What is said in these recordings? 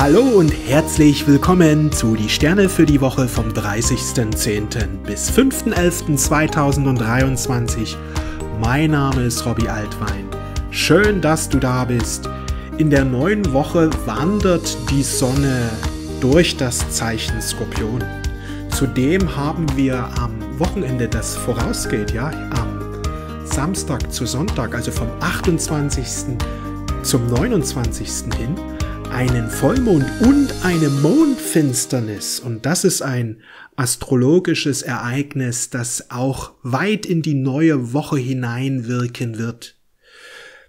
Hallo und herzlich willkommen zu Die Sterne für die Woche vom 30.10. bis 5.11.2023. Mein Name ist Robbie Altwein. Schön, dass du da bist. In der neuen Woche wandert die Sonne durch das Zeichen Skorpion. Zudem haben wir am Wochenende, das vorausgeht, ja, am Samstag zu Sonntag, also vom 28. zum 29. hin, einen Vollmond und eine Mondfinsternis. Und das ist ein astrologisches Ereignis, das auch weit in die neue Woche hineinwirken wird.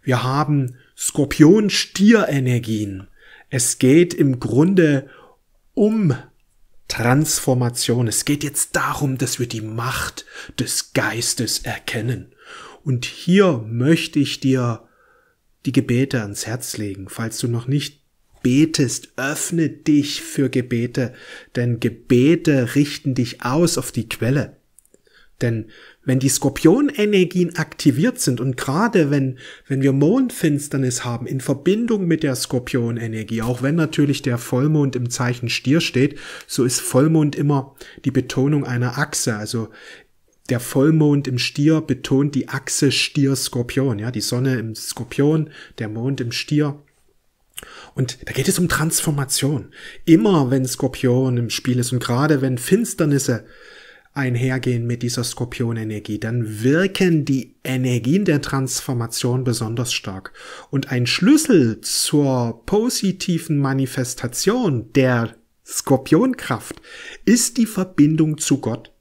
Wir haben Skorpion-Stier-Energien. Es geht im Grunde um Transformation. Es geht jetzt darum, dass wir die Macht des Geistes erkennen. Und hier möchte ich dir die Gebete ans Herz legen, falls du noch nicht betest, öffne dich für Gebete, denn Gebete richten dich aus auf die Quelle. Denn wenn die Skorpionenergien aktiviert sind und gerade wenn, wenn wir Mondfinsternis haben in Verbindung mit der Skorpionenergie, auch wenn natürlich der Vollmond im Zeichen Stier steht, so ist Vollmond immer die Betonung einer Achse. Also der Vollmond im Stier betont die Achse Stier-Skorpion. Ja, die Sonne im Skorpion, der Mond im Stier und da geht es um Transformation. Immer wenn Skorpion im Spiel ist und gerade wenn Finsternisse einhergehen mit dieser Skorpionenergie, dann wirken die Energien der Transformation besonders stark. Und ein Schlüssel zur positiven Manifestation der Skorpionkraft ist die Verbindung zu Gott.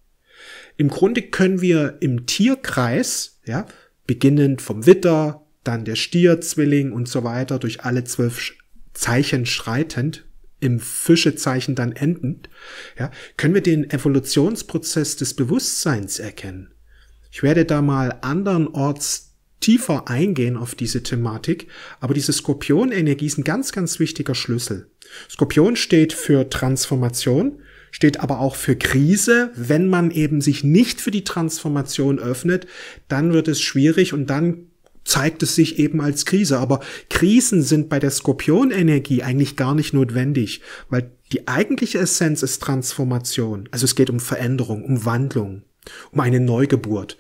Im Grunde können wir im Tierkreis, ja, beginnend vom Witter, dann der Stier, Zwilling und so weiter durch alle zwölf Zeichen schreitend, im Fischezeichen dann endend, ja, können wir den Evolutionsprozess des Bewusstseins erkennen. Ich werde da mal andernorts tiefer eingehen auf diese Thematik, aber diese Skorpionenergie ist ein ganz, ganz wichtiger Schlüssel. Skorpion steht für Transformation, steht aber auch für Krise. Wenn man eben sich nicht für die Transformation öffnet, dann wird es schwierig und dann zeigt es sich eben als Krise. Aber Krisen sind bei der Skorpionenergie eigentlich gar nicht notwendig, weil die eigentliche Essenz ist Transformation. Also es geht um Veränderung, um Wandlung, um eine Neugeburt.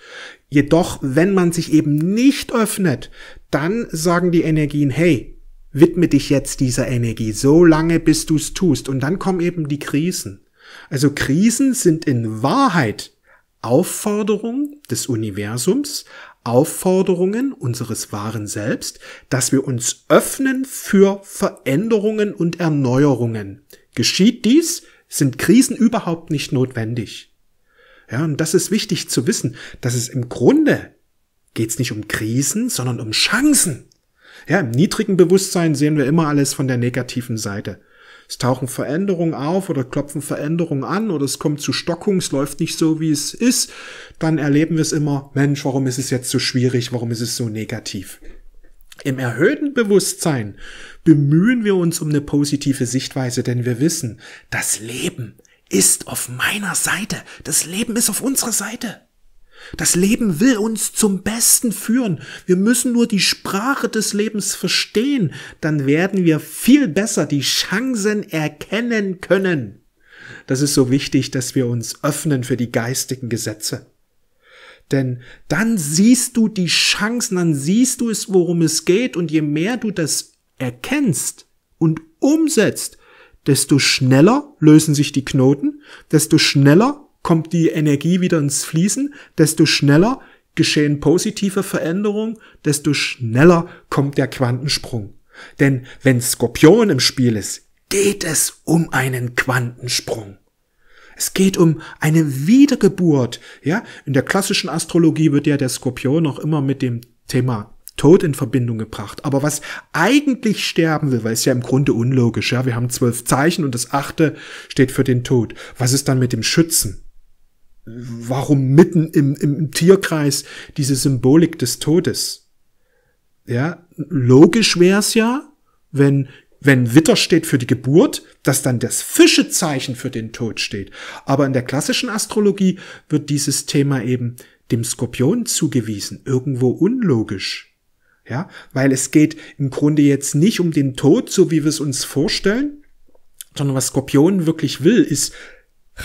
Jedoch, wenn man sich eben nicht öffnet, dann sagen die Energien, hey, widme dich jetzt dieser Energie, so lange bis du es tust. Und dann kommen eben die Krisen. Also Krisen sind in Wahrheit Aufforderung des Universums, Aufforderungen unseres wahren Selbst, dass wir uns öffnen für Veränderungen und Erneuerungen. Geschieht dies, sind Krisen überhaupt nicht notwendig. Ja, und das ist wichtig zu wissen, dass es im Grunde geht es nicht um Krisen, sondern um Chancen. Ja, im niedrigen Bewusstsein sehen wir immer alles von der negativen Seite es tauchen Veränderungen auf oder klopfen Veränderungen an oder es kommt zu Stockung, es läuft nicht so, wie es ist, dann erleben wir es immer, Mensch, warum ist es jetzt so schwierig, warum ist es so negativ? Im erhöhten Bewusstsein bemühen wir uns um eine positive Sichtweise, denn wir wissen, das Leben ist auf meiner Seite, das Leben ist auf unserer Seite. Das Leben will uns zum Besten führen. Wir müssen nur die Sprache des Lebens verstehen. Dann werden wir viel besser die Chancen erkennen können. Das ist so wichtig, dass wir uns öffnen für die geistigen Gesetze. Denn dann siehst du die Chancen, dann siehst du es, worum es geht. Und je mehr du das erkennst und umsetzt, desto schneller lösen sich die Knoten, desto schneller kommt die Energie wieder ins Fließen, desto schneller geschehen positive Veränderungen, desto schneller kommt der Quantensprung. Denn wenn Skorpion im Spiel ist, geht es um einen Quantensprung. Es geht um eine Wiedergeburt. Ja, in der klassischen Astrologie wird ja der Skorpion noch immer mit dem Thema Tod in Verbindung gebracht. Aber was eigentlich sterben will, weil es ja im Grunde unlogisch, ja, wir haben zwölf Zeichen und das achte steht für den Tod. Was ist dann mit dem Schützen? warum mitten im, im, Tierkreis diese Symbolik des Todes? Ja, logisch wäre es ja, wenn wenn Witter steht für die Geburt, dass dann das Fischezeichen für den Tod steht. Aber in der klassischen Astrologie wird dieses Thema eben dem Skorpion zugewiesen, irgendwo unlogisch. Ja, weil es geht im Grunde jetzt nicht um den Tod, so wie wir es uns vorstellen, sondern was Skorpion wirklich will, ist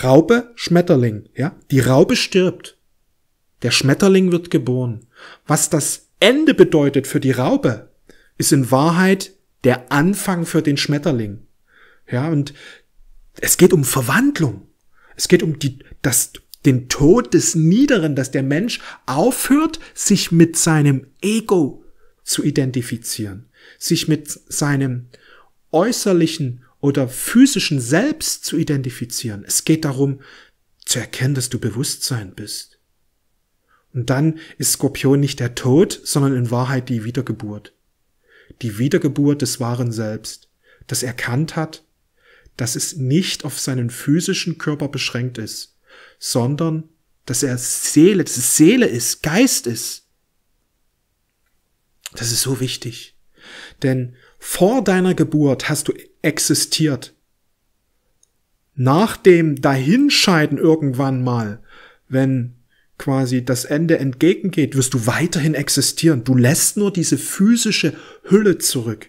Raupe, Schmetterling, ja? Die Raupe stirbt. Der Schmetterling wird geboren. Was das Ende bedeutet für die Raupe, ist in Wahrheit der Anfang für den Schmetterling. Ja, und es geht um Verwandlung. Es geht um die, das, den Tod des Niederen, dass der Mensch aufhört, sich mit seinem Ego zu identifizieren, sich mit seinem äußerlichen oder physischen Selbst zu identifizieren. Es geht darum, zu erkennen, dass du Bewusstsein bist. Und dann ist Skorpion nicht der Tod, sondern in Wahrheit die Wiedergeburt. Die Wiedergeburt des wahren Selbst, das erkannt hat, dass es nicht auf seinen physischen Körper beschränkt ist, sondern dass er Seele, dass es Seele ist, Geist ist. Das ist so wichtig. Denn vor deiner Geburt hast du existiert. Nach dem Dahinscheiden irgendwann mal, wenn quasi das Ende entgegengeht, wirst du weiterhin existieren. Du lässt nur diese physische Hülle zurück.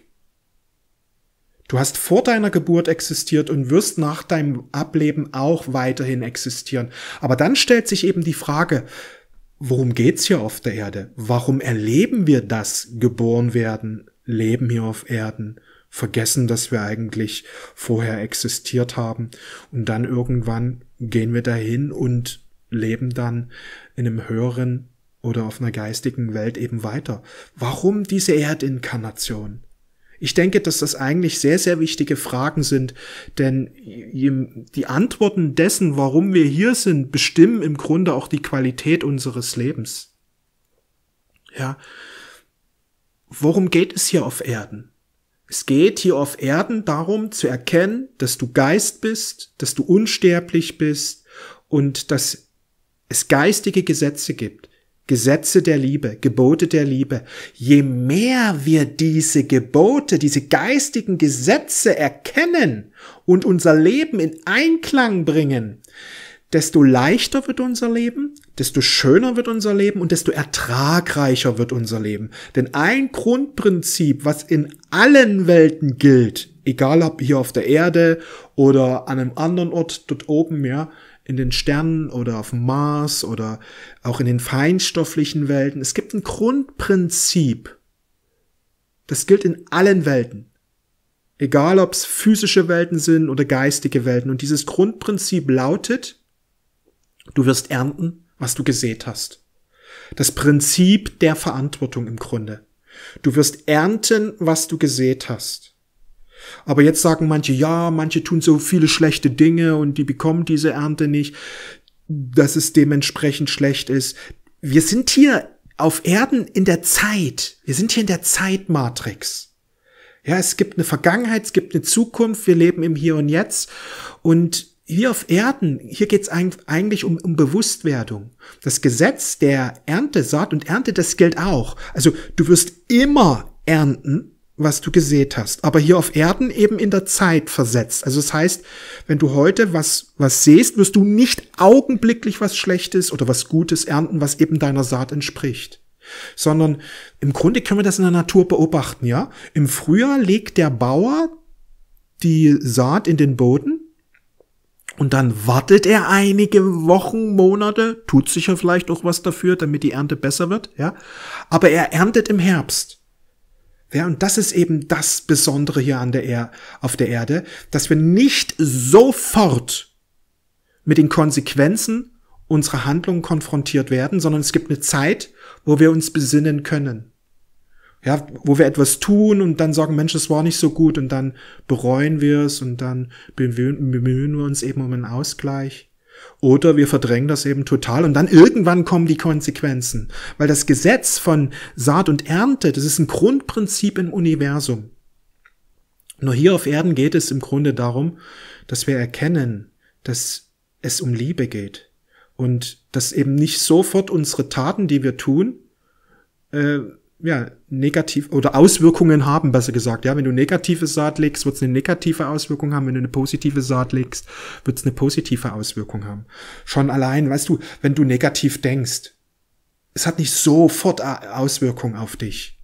Du hast vor deiner Geburt existiert und wirst nach deinem Ableben auch weiterhin existieren. Aber dann stellt sich eben die Frage, worum geht's hier auf der Erde? Warum erleben wir das geboren werden, leben hier auf Erden? vergessen, dass wir eigentlich vorher existiert haben. Und dann irgendwann gehen wir dahin und leben dann in einem höheren oder auf einer geistigen Welt eben weiter. Warum diese Erdinkarnation? Ich denke, dass das eigentlich sehr, sehr wichtige Fragen sind, denn die Antworten dessen, warum wir hier sind, bestimmen im Grunde auch die Qualität unseres Lebens. Ja. Worum geht es hier auf Erden? Es geht hier auf Erden darum zu erkennen, dass du Geist bist, dass du unsterblich bist und dass es geistige Gesetze gibt. Gesetze der Liebe, Gebote der Liebe. Je mehr wir diese Gebote, diese geistigen Gesetze erkennen und unser Leben in Einklang bringen, desto leichter wird unser Leben, desto schöner wird unser Leben und desto ertragreicher wird unser Leben. Denn ein Grundprinzip, was in allen Welten gilt, egal ob hier auf der Erde oder an einem anderen Ort dort oben, ja, in den Sternen oder auf dem Mars oder auch in den feinstofflichen Welten, es gibt ein Grundprinzip. Das gilt in allen Welten. Egal ob es physische Welten sind oder geistige Welten. Und dieses Grundprinzip lautet, Du wirst ernten, was du gesät hast. Das Prinzip der Verantwortung im Grunde. Du wirst ernten, was du gesät hast. Aber jetzt sagen manche, ja, manche tun so viele schlechte Dinge und die bekommen diese Ernte nicht, dass es dementsprechend schlecht ist. Wir sind hier auf Erden in der Zeit. Wir sind hier in der Zeitmatrix. Ja, es gibt eine Vergangenheit, es gibt eine Zukunft, wir leben im Hier und Jetzt und hier auf Erden, hier geht's eigentlich um, um Bewusstwerdung. Das Gesetz der Ernte, Saat und Ernte, das gilt auch. Also du wirst immer ernten, was du gesät hast, aber hier auf Erden eben in der Zeit versetzt. Also das heißt, wenn du heute was, was sähst, wirst du nicht augenblicklich was Schlechtes oder was Gutes ernten, was eben deiner Saat entspricht sondern im Grunde können wir das in der Natur beobachten, ja? Im Frühjahr legt der Bauer die Saat in den Boden und dann wartet er einige Wochen, Monate, tut sicher vielleicht auch was dafür, damit die Ernte besser wird, ja. Aber er erntet im Herbst. Ja, und das ist eben das Besondere hier an der er auf der Erde, dass wir nicht sofort mit den Konsequenzen unserer Handlungen konfrontiert werden, sondern es gibt eine Zeit, wo wir uns besinnen können ja, wo wir etwas tun und dann sagen, Mensch, das war nicht so gut und dann bereuen wir es und dann bemühen, bemühen wir uns eben um einen Ausgleich. Oder wir verdrängen das eben total und dann irgendwann kommen die Konsequenzen. Weil das Gesetz von Saat und Ernte, das ist ein Grundprinzip im Universum. Nur hier auf Erden geht es im Grunde darum, dass wir erkennen, dass es um Liebe geht. Und dass eben nicht sofort unsere Taten, die wir tun, äh, ja, negativ oder Auswirkungen haben, besser gesagt. Ja, wenn du negative Saat legst, wird es eine negative Auswirkung haben. Wenn du eine positive Saat legst, wird es eine positive Auswirkung haben. Schon allein, weißt du, wenn du negativ denkst, es hat nicht sofort Auswirkungen auf dich.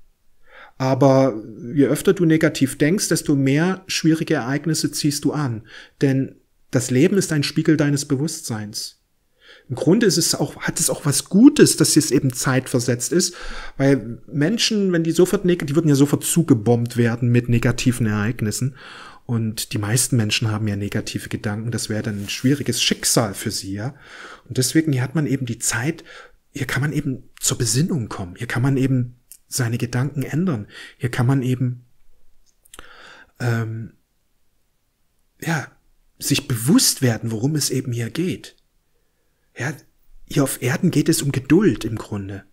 Aber je öfter du negativ denkst, desto mehr schwierige Ereignisse ziehst du an. Denn das Leben ist ein Spiegel deines Bewusstseins im Grunde ist es auch, hat es auch was Gutes, dass es eben zeitversetzt ist, weil Menschen, wenn die sofort negativ, die würden ja sofort zugebombt werden mit negativen Ereignissen. Und die meisten Menschen haben ja negative Gedanken. Das wäre dann ein schwieriges Schicksal für sie, ja. Und deswegen hier hat man eben die Zeit, hier kann man eben zur Besinnung kommen. Hier kann man eben seine Gedanken ändern. Hier kann man eben, ähm, ja, sich bewusst werden, worum es eben hier geht ja, hier auf Erden geht es um Geduld im Grunde.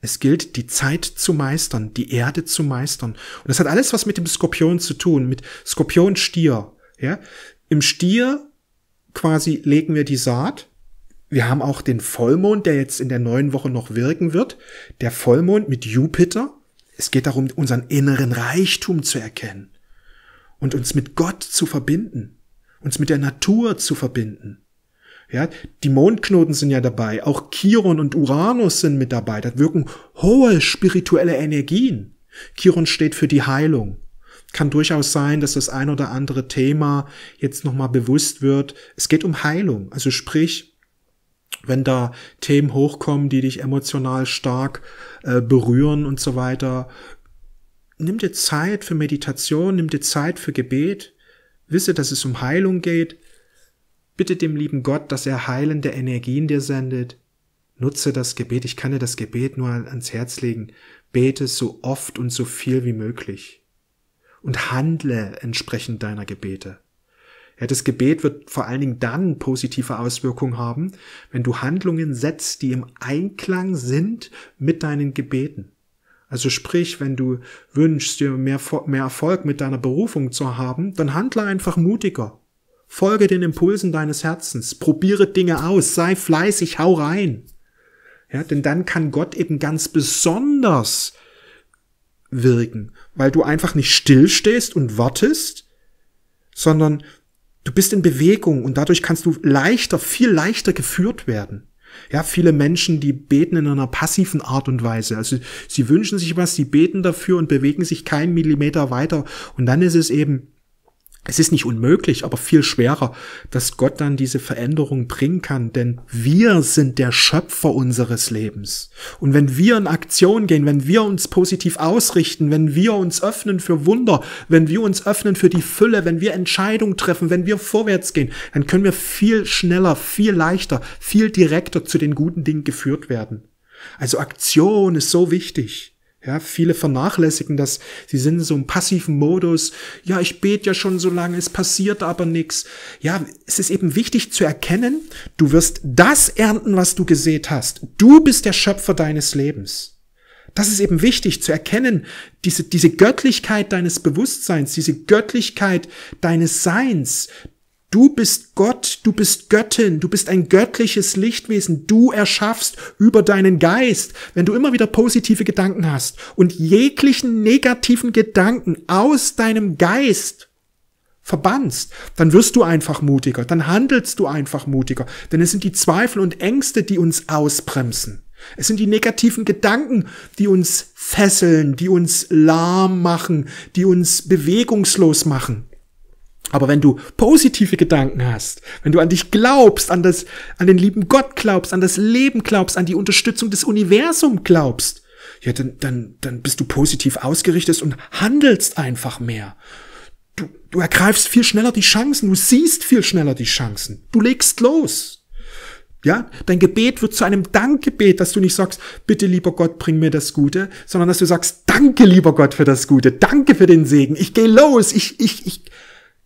Es gilt, die Zeit zu meistern, die Erde zu meistern. Und das hat alles was mit dem Skorpion zu tun, mit Skorpion Stier. Ja? Im Stier quasi legen wir die Saat. Wir haben auch den Vollmond, der jetzt in der neuen Woche noch wirken wird. Der Vollmond mit Jupiter. Es geht darum, unseren inneren Reichtum zu erkennen und uns mit Gott zu verbinden, uns mit der Natur zu verbinden. Ja, die Mondknoten sind ja dabei. Auch Chiron und Uranus sind mit dabei. Das wirken hohe spirituelle Energien. Chiron steht für die Heilung. Kann durchaus sein, dass das ein oder andere Thema jetzt nochmal bewusst wird. Es geht um Heilung. Also sprich, wenn da Themen hochkommen, die dich emotional stark äh, berühren und so weiter, nimm dir Zeit für Meditation, nimm dir Zeit für Gebet. Wisse, dass es um Heilung geht. Bitte dem lieben Gott, dass er heilende Energien dir sendet. Nutze das Gebet, ich kann dir das Gebet nur ans Herz legen. Bete so oft und so viel wie möglich. Und handle entsprechend deiner Gebete. Ja, das Gebet wird vor allen Dingen dann positive Auswirkungen haben, wenn du Handlungen setzt, die im Einklang sind mit deinen Gebeten. Also sprich, wenn du wünschst, dir mehr, mehr Erfolg mit deiner Berufung zu haben, dann handle einfach mutiger Folge den Impulsen deines Herzens, probiere Dinge aus, sei fleißig, hau rein. Ja, denn dann kann Gott eben ganz besonders wirken, weil du einfach nicht stillstehst und wartest, sondern du bist in Bewegung und dadurch kannst du leichter, viel leichter geführt werden. Ja, viele Menschen, die beten in einer passiven Art und Weise. Also sie wünschen sich was, sie beten dafür und bewegen sich keinen Millimeter weiter. Und dann ist es eben es ist nicht unmöglich, aber viel schwerer, dass Gott dann diese Veränderung bringen kann, denn wir sind der Schöpfer unseres Lebens. Und wenn wir in Aktion gehen, wenn wir uns positiv ausrichten, wenn wir uns öffnen für Wunder, wenn wir uns öffnen für die Fülle, wenn wir Entscheidungen treffen, wenn wir vorwärts gehen, dann können wir viel schneller, viel leichter, viel direkter zu den guten Dingen geführt werden. Also Aktion ist so wichtig. Ja, viele vernachlässigen das. Sie sind so im passiven Modus. Ja, ich bete ja schon so lange, es passiert aber nichts. Ja, es ist eben wichtig zu erkennen, du wirst das ernten, was du gesät hast. Du bist der Schöpfer deines Lebens. Das ist eben wichtig zu erkennen, diese, diese Göttlichkeit deines Bewusstseins, diese Göttlichkeit deines Seins, Du bist Gott, du bist Göttin, du bist ein göttliches Lichtwesen, du erschaffst über deinen Geist. Wenn du immer wieder positive Gedanken hast und jeglichen negativen Gedanken aus deinem Geist verbannst, dann wirst du einfach mutiger, dann handelst du einfach mutiger, denn es sind die Zweifel und Ängste, die uns ausbremsen. Es sind die negativen Gedanken, die uns fesseln, die uns lahm machen, die uns bewegungslos machen. Aber wenn du positive Gedanken hast, wenn du an dich glaubst, an das, an den lieben Gott glaubst, an das Leben glaubst, an die Unterstützung des Universums glaubst, ja, dann, dann, dann bist du positiv ausgerichtet und handelst einfach mehr. Du, du ergreifst viel schneller die Chancen, du siehst viel schneller die Chancen, du legst los. Ja, dein Gebet wird zu einem Dankgebet, dass du nicht sagst, bitte lieber Gott, bring mir das Gute, sondern dass du sagst, danke lieber Gott für das Gute, danke für den Segen, ich gehe los, ich, ich, ich,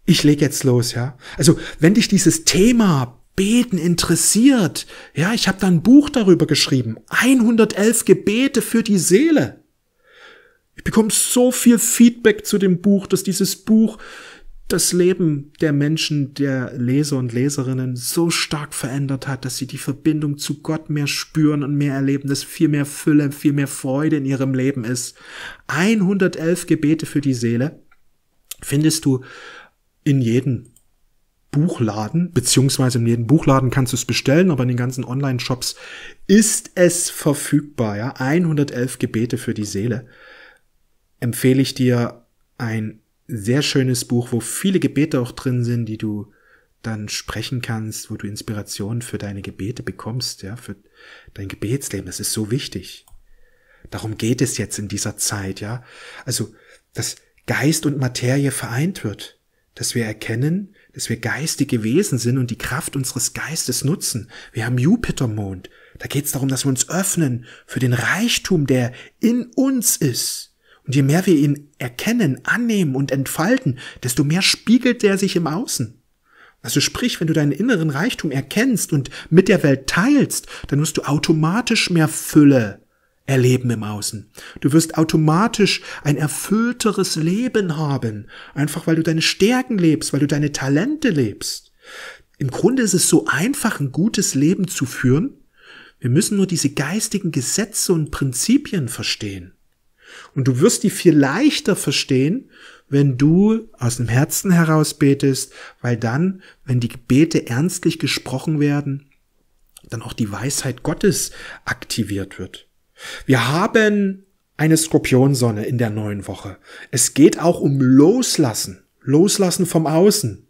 ich leg jetzt los, ja. Also, wenn dich dieses Thema Beten interessiert, ja, ich habe da ein Buch darüber geschrieben, 111 Gebete für die Seele. Ich bekomme so viel Feedback zu dem Buch, dass dieses Buch das Leben der Menschen, der Leser und Leserinnen so stark verändert hat, dass sie die Verbindung zu Gott mehr spüren und mehr erleben, dass viel mehr Fülle, viel mehr Freude in ihrem Leben ist. 111 Gebete für die Seele findest du in jeden Buchladen, beziehungsweise in jedem Buchladen kannst du es bestellen, aber in den ganzen Online-Shops ist es verfügbar. Ja? 111 Gebete für die Seele. Empfehle ich dir ein sehr schönes Buch, wo viele Gebete auch drin sind, die du dann sprechen kannst, wo du Inspiration für deine Gebete bekommst, ja, für dein Gebetsleben. Das ist so wichtig. Darum geht es jetzt in dieser Zeit, ja. Also, dass Geist und Materie vereint wird dass wir erkennen, dass wir geistige Wesen sind und die Kraft unseres Geistes nutzen. Wir haben Jupitermond. Da geht es darum, dass wir uns öffnen für den Reichtum, der in uns ist. Und je mehr wir ihn erkennen, annehmen und entfalten, desto mehr spiegelt der sich im Außen. Also sprich, wenn du deinen inneren Reichtum erkennst und mit der Welt teilst, dann wirst du automatisch mehr Fülle erleben im Außen. Du wirst automatisch ein erfüllteres Leben haben, einfach weil du deine Stärken lebst, weil du deine Talente lebst. Im Grunde ist es so einfach, ein gutes Leben zu führen. Wir müssen nur diese geistigen Gesetze und Prinzipien verstehen. Und du wirst die viel leichter verstehen, wenn du aus dem Herzen heraus betest, weil dann, wenn die Gebete ernstlich gesprochen werden, dann auch die Weisheit Gottes aktiviert wird. Wir haben eine Skorpionsonne in der neuen Woche. Es geht auch um Loslassen. Loslassen vom Außen.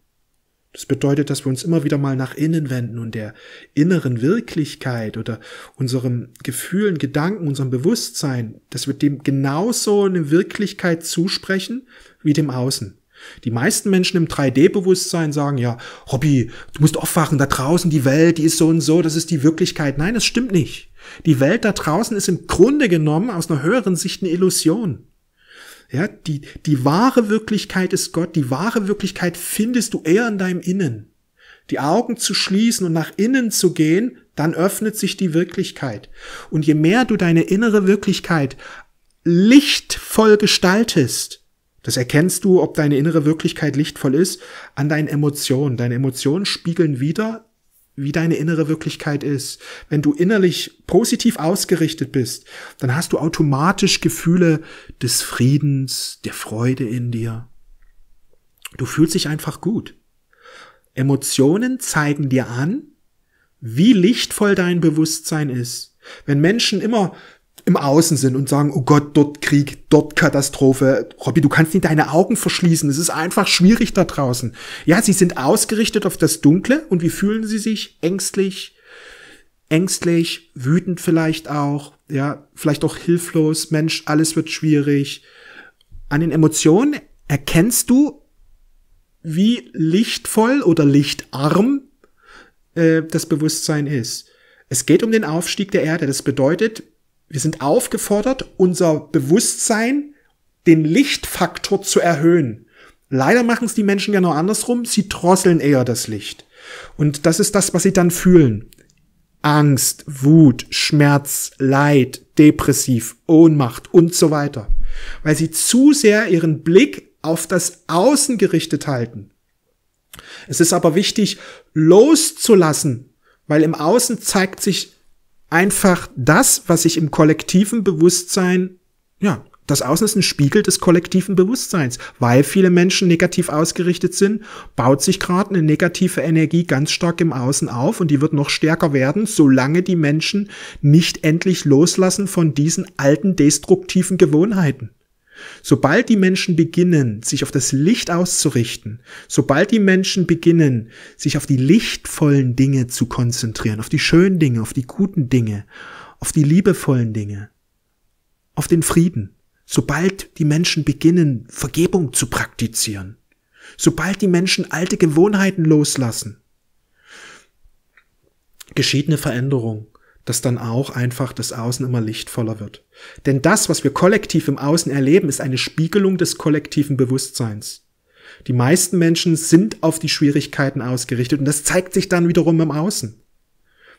Das bedeutet, dass wir uns immer wieder mal nach innen wenden und der inneren Wirklichkeit oder unseren Gefühlen, Gedanken, unserem Bewusstsein, dass wir dem genauso eine Wirklichkeit zusprechen wie dem Außen. Die meisten Menschen im 3D-Bewusstsein sagen ja, Robby, du musst aufwachen, da draußen die Welt, die ist so und so, das ist die Wirklichkeit. Nein, das stimmt nicht. Die Welt da draußen ist im Grunde genommen aus einer höheren Sicht eine Illusion. Ja, die, die wahre Wirklichkeit ist Gott. Die wahre Wirklichkeit findest du eher in deinem Innen. Die Augen zu schließen und nach innen zu gehen, dann öffnet sich die Wirklichkeit. Und je mehr du deine innere Wirklichkeit lichtvoll gestaltest, das erkennst du, ob deine innere Wirklichkeit lichtvoll ist, an deinen Emotionen. Deine Emotionen spiegeln wieder wie deine innere Wirklichkeit ist. Wenn du innerlich positiv ausgerichtet bist, dann hast du automatisch Gefühle des Friedens, der Freude in dir. Du fühlst dich einfach gut. Emotionen zeigen dir an, wie lichtvoll dein Bewusstsein ist. Wenn Menschen immer im Außen sind und sagen, oh Gott, dort Krieg, dort Katastrophe. Robby, du kannst nicht deine Augen verschließen. Es ist einfach schwierig da draußen. Ja, sie sind ausgerichtet auf das Dunkle. Und wie fühlen sie sich? Ängstlich, ängstlich, wütend vielleicht auch. Ja, vielleicht auch hilflos. Mensch, alles wird schwierig. An den Emotionen erkennst du, wie lichtvoll oder lichtarm äh, das Bewusstsein ist. Es geht um den Aufstieg der Erde. Das bedeutet, wir sind aufgefordert, unser Bewusstsein, den Lichtfaktor zu erhöhen. Leider machen es die Menschen genau andersrum, sie drosseln eher das Licht. Und das ist das, was sie dann fühlen. Angst, Wut, Schmerz, Leid, depressiv, Ohnmacht und so weiter. Weil sie zu sehr ihren Blick auf das Außen gerichtet halten. Es ist aber wichtig, loszulassen, weil im Außen zeigt sich einfach das, was ich im kollektiven Bewusstsein, ja, das Außen ist ein Spiegel des kollektiven Bewusstseins. Weil viele Menschen negativ ausgerichtet sind, baut sich gerade eine negative Energie ganz stark im Außen auf und die wird noch stärker werden, solange die Menschen nicht endlich loslassen von diesen alten destruktiven Gewohnheiten. Sobald die Menschen beginnen, sich auf das Licht auszurichten, sobald die Menschen beginnen, sich auf die lichtvollen Dinge zu konzentrieren, auf die schönen Dinge, auf die guten Dinge, auf die liebevollen Dinge, auf den Frieden, sobald die Menschen beginnen, Vergebung zu praktizieren, sobald die Menschen alte Gewohnheiten loslassen, geschieht eine Veränderung dass dann auch einfach das Außen immer lichtvoller wird. Denn das, was wir kollektiv im Außen erleben, ist eine Spiegelung des kollektiven Bewusstseins. Die meisten Menschen sind auf die Schwierigkeiten ausgerichtet und das zeigt sich dann wiederum im Außen.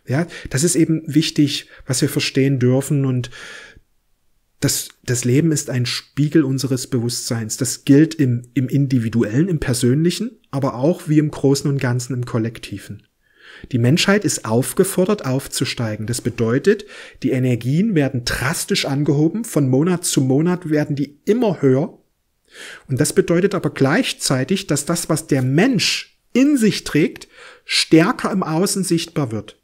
Ja, das ist eben wichtig, was wir verstehen dürfen und das, das Leben ist ein Spiegel unseres Bewusstseins. Das gilt im, im Individuellen, im Persönlichen, aber auch wie im Großen und Ganzen, im Kollektiven. Die Menschheit ist aufgefordert aufzusteigen. Das bedeutet, die Energien werden drastisch angehoben. Von Monat zu Monat werden die immer höher. Und das bedeutet aber gleichzeitig, dass das, was der Mensch in sich trägt, stärker im Außen sichtbar wird.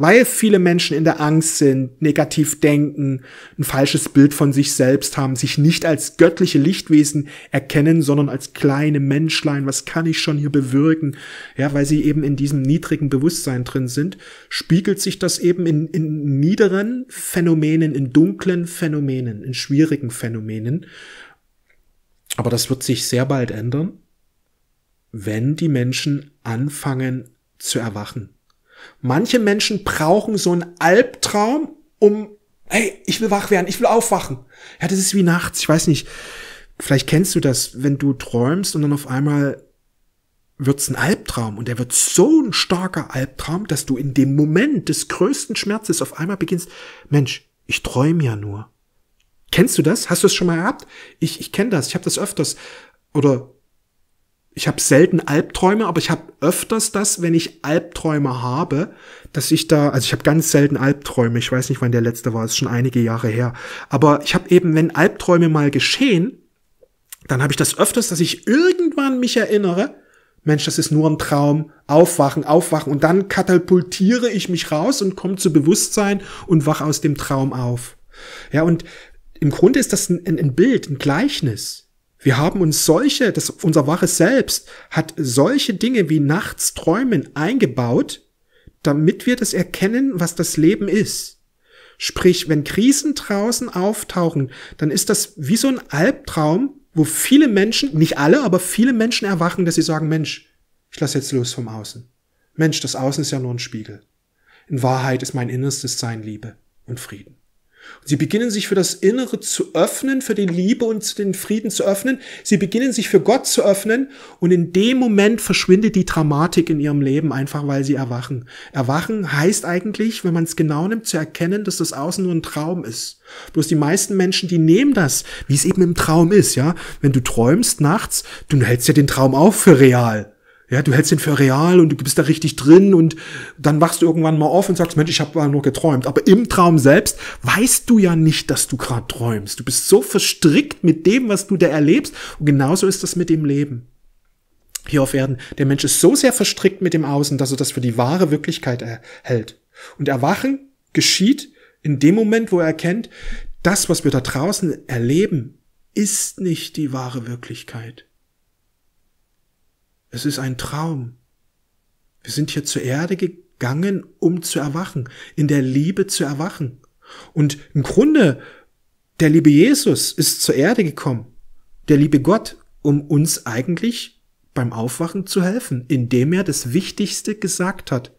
Weil viele Menschen in der Angst sind, negativ denken, ein falsches Bild von sich selbst haben, sich nicht als göttliche Lichtwesen erkennen, sondern als kleine Menschlein, was kann ich schon hier bewirken? Ja, weil sie eben in diesem niedrigen Bewusstsein drin sind, spiegelt sich das eben in, in niederen Phänomenen, in dunklen Phänomenen, in schwierigen Phänomenen. Aber das wird sich sehr bald ändern, wenn die Menschen anfangen zu erwachen Manche Menschen brauchen so einen Albtraum, um, hey, ich will wach werden, ich will aufwachen. Ja, das ist wie nachts, ich weiß nicht. Vielleicht kennst du das, wenn du träumst und dann auf einmal wird's ein Albtraum und der wird so ein starker Albtraum, dass du in dem Moment des größten Schmerzes auf einmal beginnst, Mensch, ich träume ja nur. Kennst du das? Hast du es schon mal gehabt? Ich, ich kenne das, ich habe das öfters. Oder ich habe selten Albträume, aber ich habe öfters das, wenn ich Albträume habe, dass ich da, also ich habe ganz selten Albträume, ich weiß nicht, wann der letzte war, ist schon einige Jahre her, aber ich habe eben, wenn Albträume mal geschehen, dann habe ich das öfters, dass ich irgendwann mich erinnere, Mensch, das ist nur ein Traum, aufwachen, aufwachen und dann katapultiere ich mich raus und komme zu Bewusstsein und wach aus dem Traum auf. Ja, und im Grunde ist das ein, ein Bild, ein Gleichnis. Wir haben uns solche, das, unser wahres Selbst hat solche Dinge wie nachts träumen eingebaut, damit wir das erkennen, was das Leben ist. Sprich, wenn Krisen draußen auftauchen, dann ist das wie so ein Albtraum, wo viele Menschen, nicht alle, aber viele Menschen erwachen, dass sie sagen, Mensch, ich lasse jetzt los vom Außen. Mensch, das Außen ist ja nur ein Spiegel. In Wahrheit ist mein Innerstes sein Liebe und Frieden. Sie beginnen sich für das Innere zu öffnen, für die Liebe und den Frieden zu öffnen. Sie beginnen sich für Gott zu öffnen. Und in dem Moment verschwindet die Dramatik in ihrem Leben einfach, weil sie erwachen. Erwachen heißt eigentlich, wenn man es genau nimmt, zu erkennen, dass das Außen nur ein Traum ist. Bloß die meisten Menschen, die nehmen das, wie es eben im Traum ist, ja. Wenn du träumst nachts, du hältst ja den Traum auch für real. Ja, du hältst ihn für real und du bist da richtig drin und dann wachst du irgendwann mal auf und sagst, Mensch, ich habe nur geträumt. Aber im Traum selbst weißt du ja nicht, dass du gerade träumst. Du bist so verstrickt mit dem, was du da erlebst. Und genauso ist das mit dem Leben hier auf Erden. Der Mensch ist so sehr verstrickt mit dem Außen, dass er das für die wahre Wirklichkeit erhält. Und Erwachen geschieht in dem Moment, wo er erkennt, das, was wir da draußen erleben, ist nicht die wahre Wirklichkeit. Es ist ein Traum. Wir sind hier zur Erde gegangen, um zu erwachen, in der Liebe zu erwachen. Und im Grunde, der liebe Jesus ist zur Erde gekommen, der liebe Gott, um uns eigentlich beim Aufwachen zu helfen, indem er das Wichtigste gesagt hat.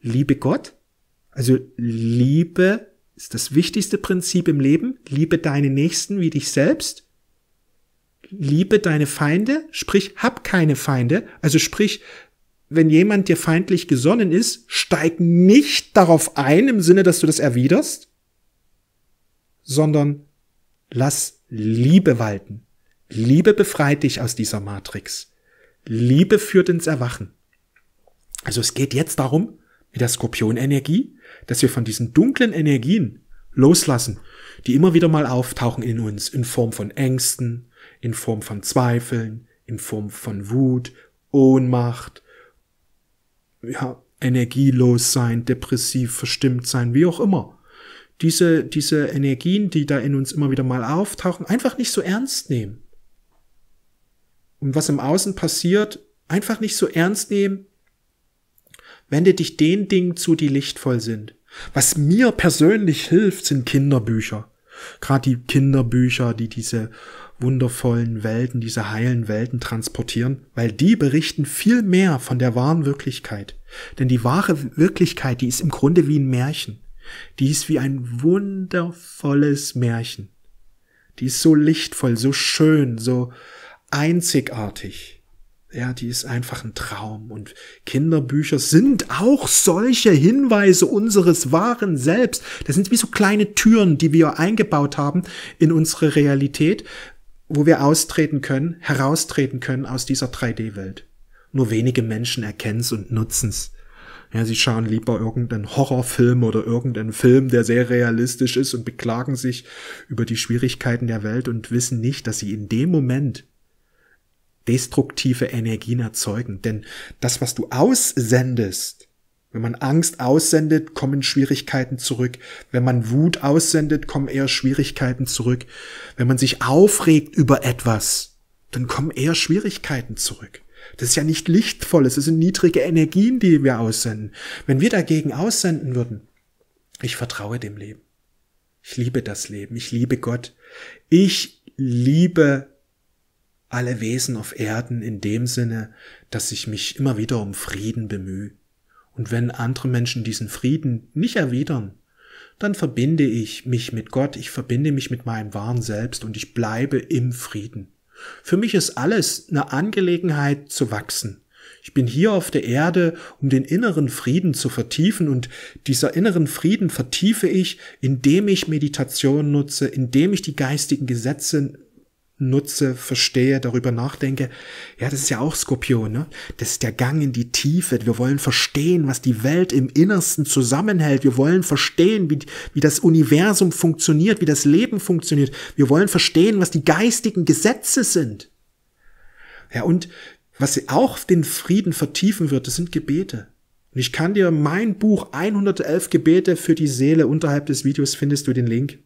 Liebe Gott, also Liebe ist das wichtigste Prinzip im Leben, liebe deine Nächsten wie dich selbst liebe deine Feinde, sprich, hab keine Feinde. Also sprich, wenn jemand dir feindlich gesonnen ist, steig nicht darauf ein im Sinne, dass du das erwiderst, sondern lass Liebe walten. Liebe befreit dich aus dieser Matrix. Liebe führt ins Erwachen. Also es geht jetzt darum, mit der Skorpionenergie, dass wir von diesen dunklen Energien loslassen, die immer wieder mal auftauchen in uns in Form von Ängsten, in Form von Zweifeln, in Form von Wut, Ohnmacht, ja, energielos sein, depressiv, verstimmt sein, wie auch immer. Diese, diese Energien, die da in uns immer wieder mal auftauchen, einfach nicht so ernst nehmen. Und was im Außen passiert, einfach nicht so ernst nehmen. Wende dich den Dingen zu, die lichtvoll sind. Was mir persönlich hilft, sind Kinderbücher. Gerade die Kinderbücher, die diese wundervollen Welten, diese heilen Welten transportieren, weil die berichten viel mehr von der wahren Wirklichkeit. Denn die wahre Wirklichkeit, die ist im Grunde wie ein Märchen. Die ist wie ein wundervolles Märchen. Die ist so lichtvoll, so schön, so einzigartig. Ja, die ist einfach ein Traum. Und Kinderbücher sind auch solche Hinweise unseres wahren Selbst. Das sind wie so kleine Türen, die wir eingebaut haben in unsere Realität, wo wir austreten können, heraustreten können aus dieser 3D-Welt. Nur wenige Menschen erkennen es und nutzen's. Ja, sie schauen lieber irgendeinen Horrorfilm oder irgendeinen Film, der sehr realistisch ist und beklagen sich über die Schwierigkeiten der Welt und wissen nicht, dass sie in dem Moment destruktive Energien erzeugen. Denn das, was du aussendest, wenn man Angst aussendet, kommen Schwierigkeiten zurück. Wenn man Wut aussendet, kommen eher Schwierigkeiten zurück. Wenn man sich aufregt über etwas, dann kommen eher Schwierigkeiten zurück. Das ist ja nicht lichtvoll, es sind niedrige Energien, die wir aussenden. Wenn wir dagegen aussenden würden, ich vertraue dem Leben. Ich liebe das Leben, ich liebe Gott. Ich liebe alle Wesen auf Erden in dem Sinne, dass ich mich immer wieder um Frieden bemühe. Und wenn andere Menschen diesen Frieden nicht erwidern, dann verbinde ich mich mit Gott, ich verbinde mich mit meinem wahren Selbst und ich bleibe im Frieden. Für mich ist alles eine Angelegenheit zu wachsen. Ich bin hier auf der Erde, um den inneren Frieden zu vertiefen und dieser inneren Frieden vertiefe ich, indem ich Meditation nutze, indem ich die geistigen Gesetze nutze, verstehe, darüber nachdenke. Ja, das ist ja auch Skorpion, ne? Das ist der Gang in die Tiefe. Wir wollen verstehen, was die Welt im Innersten zusammenhält. Wir wollen verstehen, wie, wie das Universum funktioniert, wie das Leben funktioniert. Wir wollen verstehen, was die geistigen Gesetze sind. Ja, und was auch den Frieden vertiefen wird, das sind Gebete. Und ich kann dir mein Buch 111 Gebete für die Seele unterhalb des Videos findest du den Link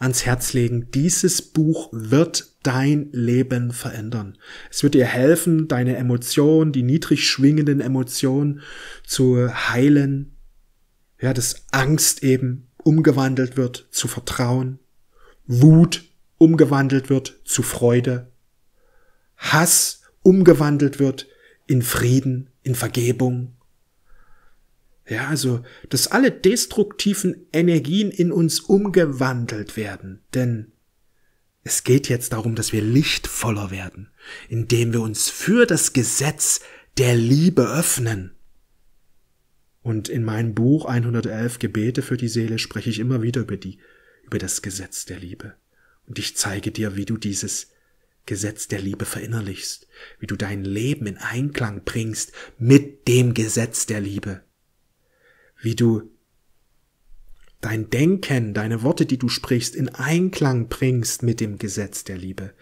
ans Herz legen. Dieses Buch wird dein Leben verändern. Es wird dir helfen, deine Emotionen, die niedrig schwingenden Emotionen zu heilen. Ja, dass Angst eben umgewandelt wird zu Vertrauen, Wut umgewandelt wird zu Freude, Hass umgewandelt wird in Frieden, in Vergebung, ja, also, dass alle destruktiven Energien in uns umgewandelt werden. Denn es geht jetzt darum, dass wir lichtvoller werden, indem wir uns für das Gesetz der Liebe öffnen. Und in meinem Buch 111 Gebete für die Seele spreche ich immer wieder über die, über das Gesetz der Liebe. Und ich zeige dir, wie du dieses Gesetz der Liebe verinnerlichst, wie du dein Leben in Einklang bringst mit dem Gesetz der Liebe wie du dein Denken, deine Worte, die du sprichst, in Einklang bringst mit dem Gesetz der Liebe.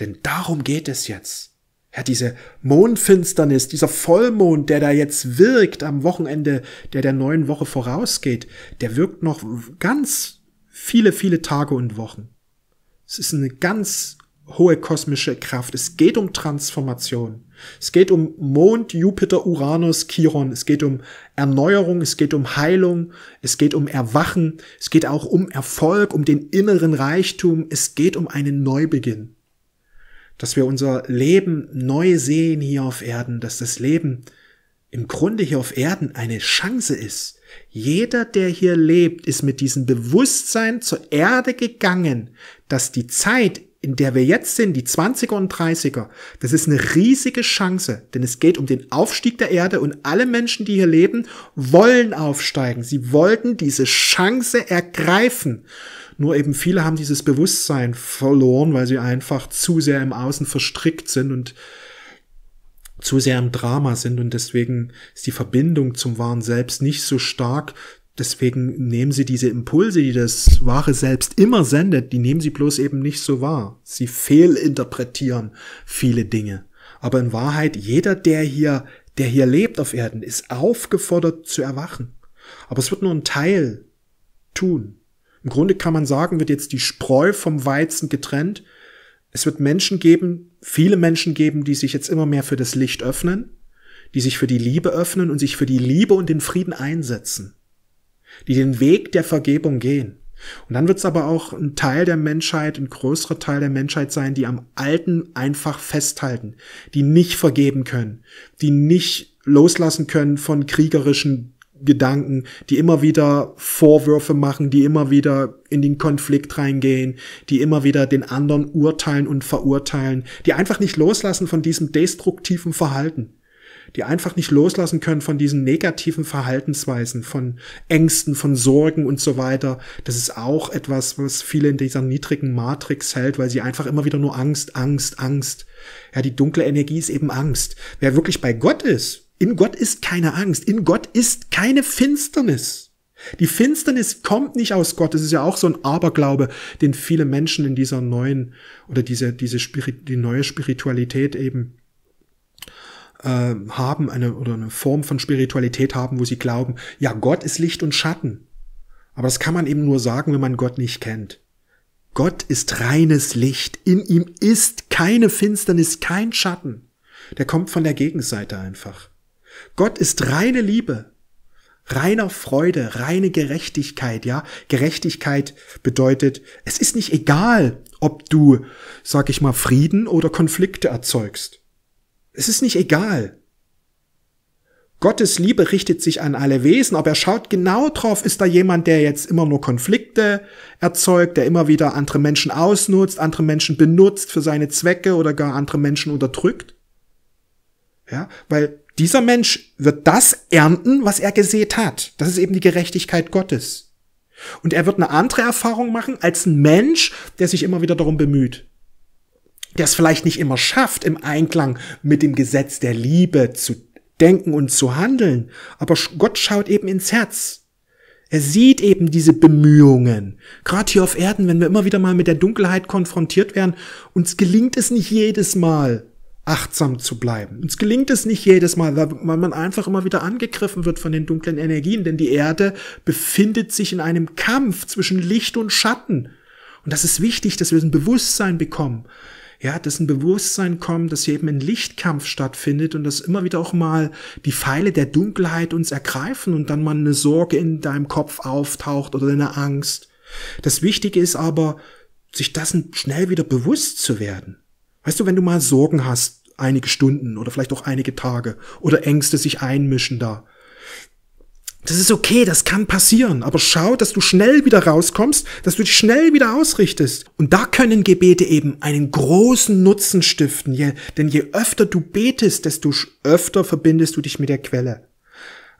Denn darum geht es jetzt. Ja, diese Mondfinsternis, dieser Vollmond, der da jetzt wirkt am Wochenende, der der neuen Woche vorausgeht, der wirkt noch ganz viele, viele Tage und Wochen. Es ist eine ganz hohe kosmische Kraft. Es geht um Transformation. Es geht um Mond, Jupiter, Uranus, Chiron. Es geht um Erneuerung, es geht um Heilung, es geht um Erwachen, es geht auch um Erfolg, um den inneren Reichtum, es geht um einen Neubeginn. Dass wir unser Leben neu sehen hier auf Erden, dass das Leben im Grunde hier auf Erden eine Chance ist. Jeder, der hier lebt, ist mit diesem Bewusstsein zur Erde gegangen, dass die Zeit in der wir jetzt sind, die 20er und 30er, das ist eine riesige Chance, denn es geht um den Aufstieg der Erde und alle Menschen, die hier leben, wollen aufsteigen. Sie wollten diese Chance ergreifen. Nur eben viele haben dieses Bewusstsein verloren, weil sie einfach zu sehr im Außen verstrickt sind und zu sehr im Drama sind und deswegen ist die Verbindung zum wahren Selbst nicht so stark, deswegen nehmen sie diese Impulse, die das wahre Selbst immer sendet, die nehmen sie bloß eben nicht so wahr. Sie fehlinterpretieren viele Dinge. Aber in Wahrheit, jeder, der hier, der hier lebt auf Erden, ist aufgefordert zu erwachen. Aber es wird nur ein Teil tun. Im Grunde kann man sagen, wird jetzt die Spreu vom Weizen getrennt. Es wird Menschen geben, viele Menschen geben, die sich jetzt immer mehr für das Licht öffnen, die sich für die Liebe öffnen und sich für die Liebe und den Frieden einsetzen die den Weg der Vergebung gehen. Und dann wird es aber auch ein Teil der Menschheit, ein größerer Teil der Menschheit sein, die am Alten einfach festhalten, die nicht vergeben können, die nicht loslassen können von kriegerischen Gedanken, die immer wieder Vorwürfe machen, die immer wieder in den Konflikt reingehen, die immer wieder den anderen urteilen und verurteilen, die einfach nicht loslassen von diesem destruktiven Verhalten die einfach nicht loslassen können von diesen negativen Verhaltensweisen, von Ängsten, von Sorgen und so weiter. Das ist auch etwas, was viele in dieser niedrigen Matrix hält, weil sie einfach immer wieder nur Angst, Angst, Angst. Ja, die dunkle Energie ist eben Angst. Wer wirklich bei Gott ist, in Gott ist keine Angst, in Gott ist keine Finsternis. Die Finsternis kommt nicht aus Gott. Das ist ja auch so ein Aberglaube, den viele Menschen in dieser neuen oder diese, diese Spirit, die neue Spiritualität eben äh, haben, eine, oder eine Form von Spiritualität haben, wo sie glauben, ja, Gott ist Licht und Schatten. Aber das kann man eben nur sagen, wenn man Gott nicht kennt. Gott ist reines Licht. In ihm ist keine Finsternis, kein Schatten. Der kommt von der Gegenseite einfach. Gott ist reine Liebe, reiner Freude, reine Gerechtigkeit, ja. Gerechtigkeit bedeutet, es ist nicht egal, ob du, sag ich mal, Frieden oder Konflikte erzeugst. Es ist nicht egal. Gottes Liebe richtet sich an alle Wesen, aber er schaut genau drauf, ist da jemand, der jetzt immer nur Konflikte erzeugt, der immer wieder andere Menschen ausnutzt, andere Menschen benutzt für seine Zwecke oder gar andere Menschen unterdrückt? Ja, weil dieser Mensch wird das ernten, was er gesät hat. Das ist eben die Gerechtigkeit Gottes. Und er wird eine andere Erfahrung machen als ein Mensch, der sich immer wieder darum bemüht der es vielleicht nicht immer schafft, im Einklang mit dem Gesetz der Liebe zu denken und zu handeln. Aber Gott schaut eben ins Herz. Er sieht eben diese Bemühungen. Gerade hier auf Erden, wenn wir immer wieder mal mit der Dunkelheit konfrontiert werden, uns gelingt es nicht jedes Mal, achtsam zu bleiben. Uns gelingt es nicht jedes Mal, weil man einfach immer wieder angegriffen wird von den dunklen Energien, denn die Erde befindet sich in einem Kampf zwischen Licht und Schatten. Und das ist wichtig, dass wir ein Bewusstsein bekommen, ja, ein Bewusstsein kommt, dass hier eben ein Lichtkampf stattfindet und dass immer wieder auch mal die Pfeile der Dunkelheit uns ergreifen und dann mal eine Sorge in deinem Kopf auftaucht oder eine Angst. Das Wichtige ist aber, sich dessen schnell wieder bewusst zu werden. Weißt du, wenn du mal Sorgen hast, einige Stunden oder vielleicht auch einige Tage oder Ängste sich einmischen da, das ist okay, das kann passieren, aber schau, dass du schnell wieder rauskommst, dass du dich schnell wieder ausrichtest. Und da können Gebete eben einen großen Nutzen stiften, je, denn je öfter du betest, desto öfter verbindest du dich mit der Quelle.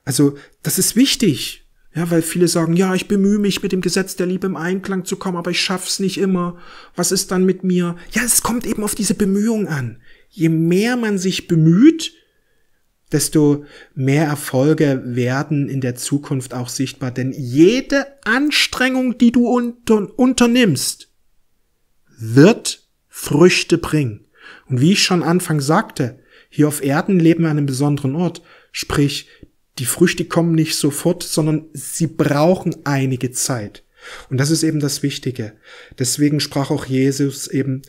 Also, das ist wichtig, ja, weil viele sagen, ja, ich bemühe mich mit dem Gesetz der Liebe im Einklang zu kommen, aber ich schaff's nicht immer. Was ist dann mit mir? Ja, es kommt eben auf diese Bemühung an. Je mehr man sich bemüht, desto mehr Erfolge werden in der Zukunft auch sichtbar. Denn jede Anstrengung, die du unter unternimmst, wird Früchte bringen. Und wie ich schon Anfang sagte, hier auf Erden leben wir an einem besonderen Ort. Sprich, die Früchte kommen nicht sofort, sondern sie brauchen einige Zeit. Und das ist eben das Wichtige. Deswegen sprach auch Jesus eben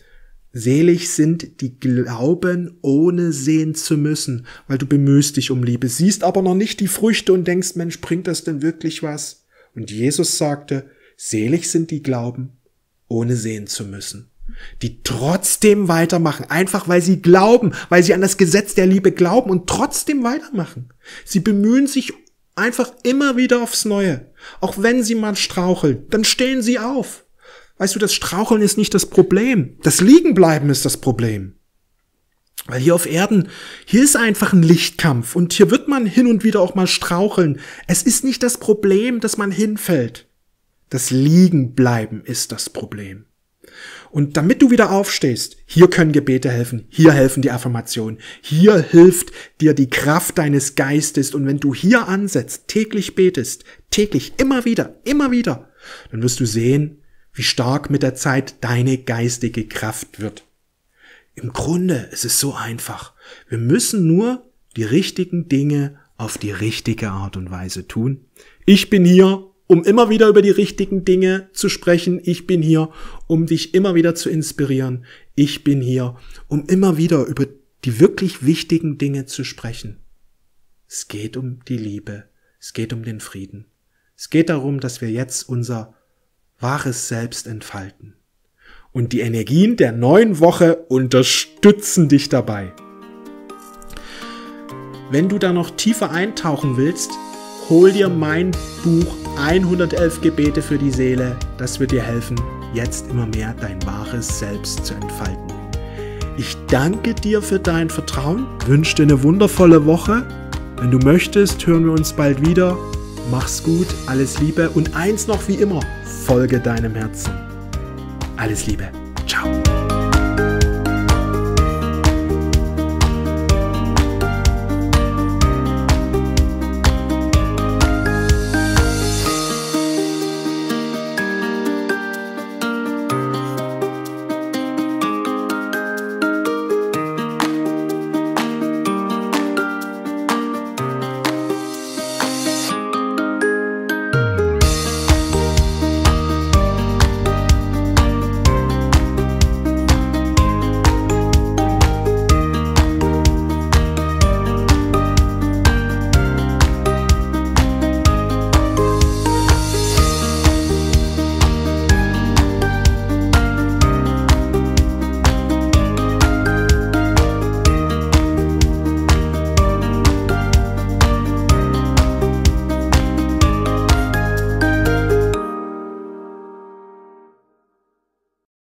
Selig sind, die glauben, ohne sehen zu müssen, weil du bemühst dich um Liebe, siehst aber noch nicht die Früchte und denkst, Mensch, bringt das denn wirklich was? Und Jesus sagte, selig sind die glauben, ohne sehen zu müssen. Die trotzdem weitermachen, einfach weil sie glauben, weil sie an das Gesetz der Liebe glauben und trotzdem weitermachen. Sie bemühen sich einfach immer wieder aufs Neue. Auch wenn sie mal straucheln, dann stehen sie auf Weißt du, das Straucheln ist nicht das Problem. Das Liegenbleiben ist das Problem. Weil hier auf Erden, hier ist einfach ein Lichtkampf und hier wird man hin und wieder auch mal straucheln. Es ist nicht das Problem, dass man hinfällt. Das Liegenbleiben ist das Problem. Und damit du wieder aufstehst, hier können Gebete helfen, hier helfen die Affirmationen, hier hilft dir die Kraft deines Geistes und wenn du hier ansetzt, täglich betest, täglich, immer wieder, immer wieder, dann wirst du sehen, wie stark mit der Zeit deine geistige Kraft wird. Im Grunde ist es so einfach. Wir müssen nur die richtigen Dinge auf die richtige Art und Weise tun. Ich bin hier, um immer wieder über die richtigen Dinge zu sprechen. Ich bin hier, um dich immer wieder zu inspirieren. Ich bin hier, um immer wieder über die wirklich wichtigen Dinge zu sprechen. Es geht um die Liebe. Es geht um den Frieden. Es geht darum, dass wir jetzt unser wahres Selbst entfalten. Und die Energien der neuen Woche unterstützen dich dabei. Wenn du da noch tiefer eintauchen willst, hol dir mein Buch 111 Gebete für die Seele. Das wird dir helfen, jetzt immer mehr dein wahres Selbst zu entfalten. Ich danke dir für dein Vertrauen, wünsche dir eine wundervolle Woche. Wenn du möchtest, hören wir uns bald wieder mach's gut, alles Liebe und eins noch wie immer, folge deinem Herzen. Alles Liebe, ciao.